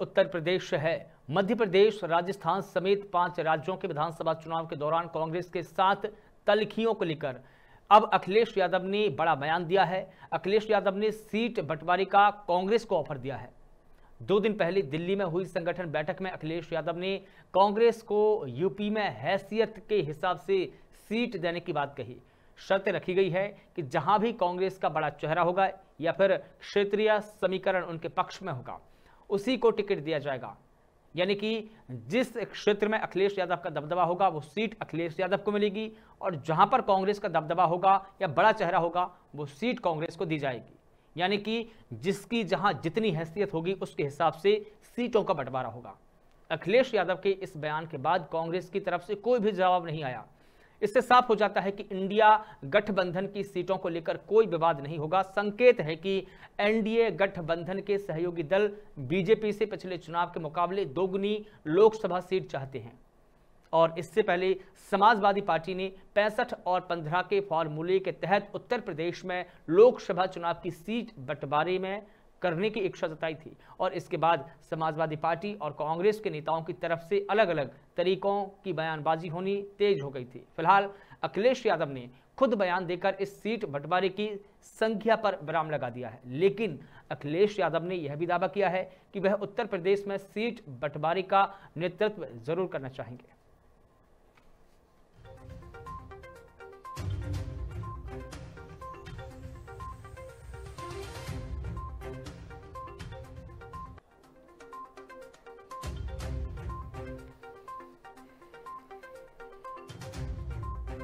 उत्तर प्रदेश है मध्य प्रदेश राजस्थान समेत पांच राज्यों के विधानसभा चुनाव के दौरान कांग्रेस के साथ तलखियों को लेकर अब अखिलेश यादव ने बड़ा बयान दिया है अखिलेश यादव ने सीट बंटवारे का कांग्रेस को ऑफर दिया है दो दिन पहले दिल्ली में हुई संगठन बैठक में अखिलेश यादव ने कांग्रेस को यूपी में हैसियत के हिसाब से सीट देने की बात कही शर्त रखी गई है कि जहां भी कांग्रेस का बड़ा चेहरा होगा या फिर क्षेत्रीय समीकरण उनके पक्ष में होगा उसी को टिकट दिया जाएगा यानी कि जिस क्षेत्र में अखिलेश यादव का दबदबा होगा वो सीट अखिलेश यादव को मिलेगी और जहां पर कांग्रेस का दबदबा होगा या बड़ा चेहरा होगा वो सीट कांग्रेस को दी जाएगी यानी कि जिसकी जहां जितनी हैसियत होगी उसके हिसाब से सीटों का बंटवारा होगा अखिलेश यादव के इस बयान के बाद कांग्रेस की तरफ से कोई भी जवाब नहीं आया इससे साफ हो जाता है कि इंडिया गठबंधन की सीटों को लेकर कोई विवाद नहीं होगा संकेत है कि एनडीए गठबंधन के सहयोगी दल बीजेपी से पिछले चुनाव के मुकाबले दोगुनी लोकसभा सीट चाहते हैं और इससे पहले समाजवादी पार्टी ने पैंसठ और पंद्रह के फॉर्मूले के तहत उत्तर प्रदेश में लोकसभा चुनाव की सीट बंटवारे में करने की इच्छा जताई थी और इसके बाद समाजवादी पार्टी और कांग्रेस के नेताओं की तरफ से अलग अलग तरीकों की बयानबाजी होनी तेज हो गई थी फिलहाल अखिलेश यादव ने खुद बयान देकर इस सीट बंटवारे की संख्या पर विराम लगा दिया है लेकिन अखिलेश यादव ने यह भी दावा किया है कि वह उत्तर प्रदेश में सीट बंटवारे का नेतृत्व जरूर करना चाहेंगे